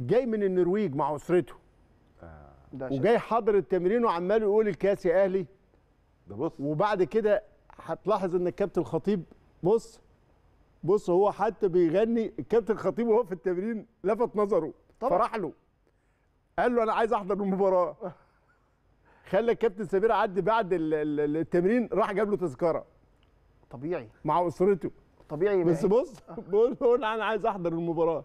جاي من النرويج مع اسرته آه. وجاي حاضر التمرين وعمال يقول الكاس يا اهلي ده بص وبعد كده هتلاحظ ان الكابتن الخطيب بص بص هو حتى بيغني الكابتن الخطيب وهو في التمرين لفت نظره طبعا. فرح له قال له انا عايز احضر المباراه خلى الكابتن سمير عدي بعد التمرين راح جاب له تذكره طبيعي مع اسرته طبيعي بس بص بقول انا عايز احضر المباراه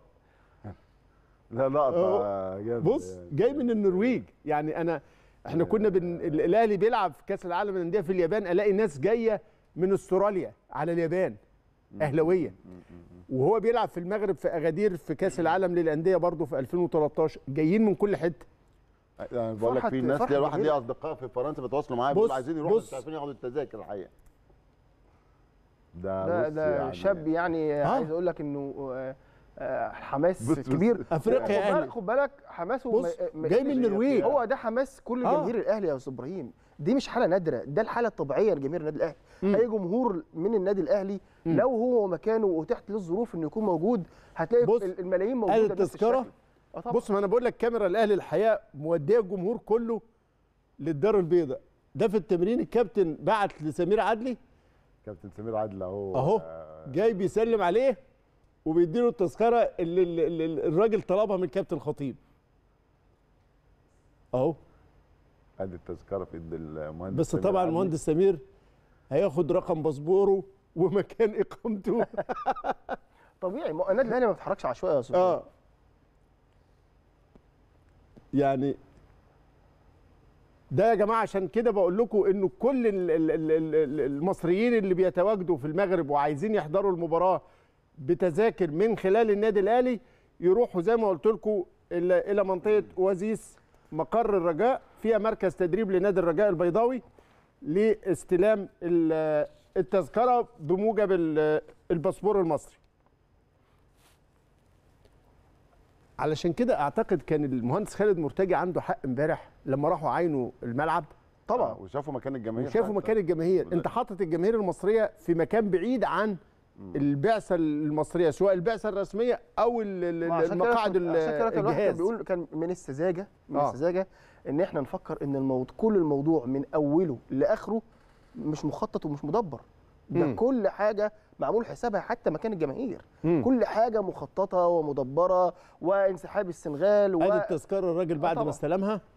لا لقطه بص يعني. جاي من النرويج يعني انا احنا كنا بن... الاهلي بيلعب في كاس العالم للانديه في اليابان الاقي ناس جايه من استراليا على اليابان اهلاويه وهو بيلعب في المغرب في اغادير في كاس العالم للانديه برضه في 2013 جايين من كل حته يعني بقول لك في ناس دي الواحد ليه اصدقاء في فرنسا بيتواصلوا معايا بيقولوا عايزين يروحوا مش عارفين ياخدوا التذاكر الحقيقه ده ده, ده يعني شاب يعني آه. عايز اقول لك انه آه، آه، حماس بس كبير بس افريقيا يعني بالك خد بالك حماسه آه، جاي من النرويج هو ده حماس كل آه. جماهير الاهلي يا استاذ ابراهيم دي مش حاله نادره ده الحاله الطبيعيه لجماهير النادي الاهلي م. اي جمهور من النادي الاهلي م. لو هو مكانه وتحت للظروف انه يكون موجود هتلاقي بص الملايين موجوده التذكره آه، بص ما انا بقول لك كاميرا الاهلي الحقيقه موديه الجمهور كله للدار البيضاء ده في التمرين الكابتن بعت لسمير عدلي كابتن سمير عدلي اهو اهو جاي بيسلم عليه وبيديله التذكره اللي, اللي الراجل طلبها من كابتن خطيب اهو ادي التذكره في ايد المهندس بس طبعا المهندس سمير هياخد رقم باسبوره ومكان اقامته طبيعي ما النادي الاهلي ما بيتحركش عشوائي يا استاذ اه يعني ده يا جماعه عشان كده بقول لكم انه كل المصريين اللي بيتواجدوا في المغرب وعايزين يحضروا المباراه بتذاكر من خلال النادي الاهلي يروحوا زي ما قلت لكم الى منطقه وزيس مقر الرجاء فيها مركز تدريب لنادي الرجاء البيضاوي لاستلام التذكره بموجب الباسبور المصري علشان كده اعتقد كان المهندس خالد مرتجي عنده حق امبارح لما راحوا عينوا الملعب طبعا وشافوا مكان الجماهير وشافوا مكان الجماهير انت حاطط الجماهير المصريه في مكان بعيد عن البعثه المصريه سواء البعثه الرسميه او المقاعد الجهاز بيقول كان من السذاجه من آه. السذاجه ان احنا نفكر ان الموضوع كل الموضوع من اوله لاخره مش مخطط ومش مدبر ده م. كل حاجه معمول حسابها حتى مكان الجماهير م. كل حاجه مخططه ومدبره وانسحاب السنغال و... ادي التذكره الراجل آه بعد آه ما استلمها